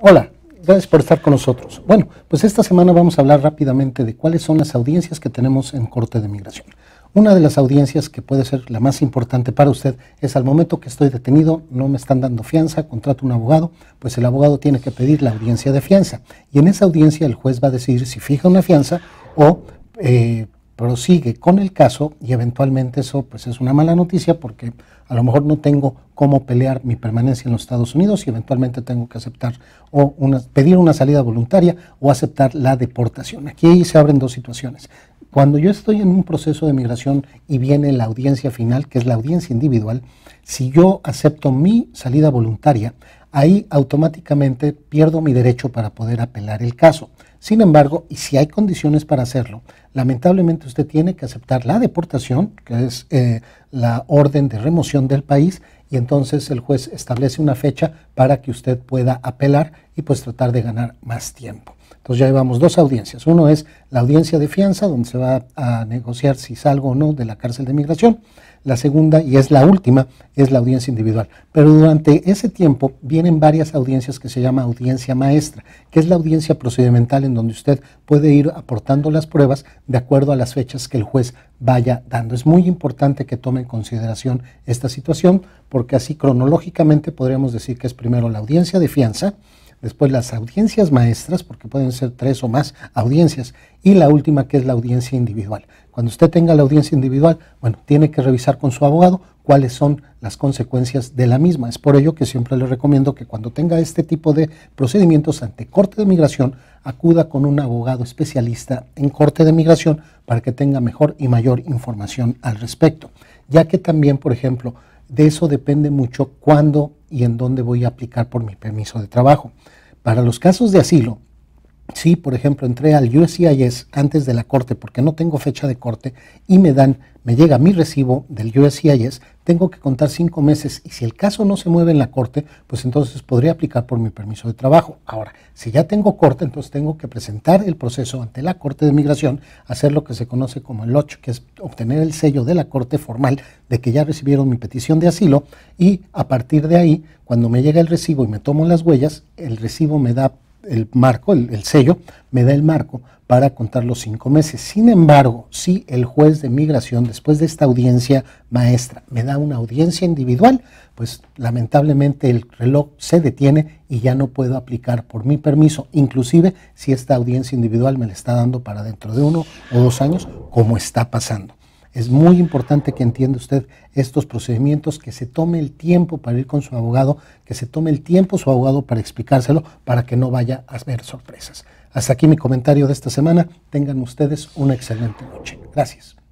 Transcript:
Hola, gracias por estar con nosotros. Bueno, pues esta semana vamos a hablar rápidamente de cuáles son las audiencias que tenemos en Corte de Migración. Una de las audiencias que puede ser la más importante para usted es al momento que estoy detenido, no me están dando fianza, contrato un abogado, pues el abogado tiene que pedir la audiencia de fianza. Y en esa audiencia el juez va a decidir si fija una fianza o eh, prosigue con el caso y eventualmente eso pues es una mala noticia porque a lo mejor no tengo cómo pelear mi permanencia en los Estados Unidos y eventualmente tengo que aceptar o una, pedir una salida voluntaria o aceptar la deportación. Aquí se abren dos situaciones. Cuando yo estoy en un proceso de migración y viene la audiencia final, que es la audiencia individual, si yo acepto mi salida voluntaria, ahí automáticamente pierdo mi derecho para poder apelar el caso. Sin embargo, y si hay condiciones para hacerlo, lamentablemente usted tiene que aceptar la deportación, que es eh, la orden de remoción del país, y entonces el juez establece una fecha para que usted pueda apelar y pues tratar de ganar más tiempo. Entonces ya llevamos dos audiencias. Uno es la audiencia de fianza, donde se va a negociar si salgo o no de la cárcel de migración. La segunda, y es la última, es la audiencia individual. Pero durante ese tiempo vienen varias audiencias que se llama audiencia maestra, que es la audiencia procedimental en donde usted puede ir aportando las pruebas de acuerdo a las fechas que el juez vaya dando. Es muy importante que tome en consideración esta situación, porque así cronológicamente podríamos decir que es primero la audiencia de fianza, después las audiencias maestras, porque pueden ser tres o más audiencias, y la última que es la audiencia individual. Cuando usted tenga la audiencia individual, bueno, tiene que revisar con su abogado cuáles son las consecuencias de la misma. Es por ello que siempre le recomiendo que cuando tenga este tipo de procedimientos ante Corte de Migración, acuda con un abogado especialista en Corte de Migración para que tenga mejor y mayor información al respecto. Ya que también, por ejemplo, de eso depende mucho cuándo y en dónde voy a aplicar por mi permiso de trabajo. Para los casos de asilo, si, por ejemplo, entré al USCIS antes de la corte porque no tengo fecha de corte y me dan, me llega mi recibo del USCIS, tengo que contar cinco meses y si el caso no se mueve en la corte, pues entonces podría aplicar por mi permiso de trabajo. Ahora, si ya tengo corte, entonces tengo que presentar el proceso ante la corte de migración, hacer lo que se conoce como el 8, que es obtener el sello de la corte formal de que ya recibieron mi petición de asilo y a partir de ahí, cuando me llega el recibo y me tomo las huellas, el recibo me da el marco, el, sello, me da el marco para contar los cinco meses. Sin embargo, si el juez de migración, después de esta audiencia maestra, me da una audiencia individual, pues lamentablemente el reloj se detiene y ya no puedo aplicar por mi permiso, inclusive si esta audiencia individual me la está dando para dentro de uno o dos años, como está pasando. Es muy importante que entienda usted estos procedimientos, que se tome el tiempo para ir con su abogado, que se tome el tiempo su abogado para explicárselo, para que no vaya a haber sorpresas. Hasta aquí mi comentario de esta semana. Tengan ustedes una excelente noche. Gracias.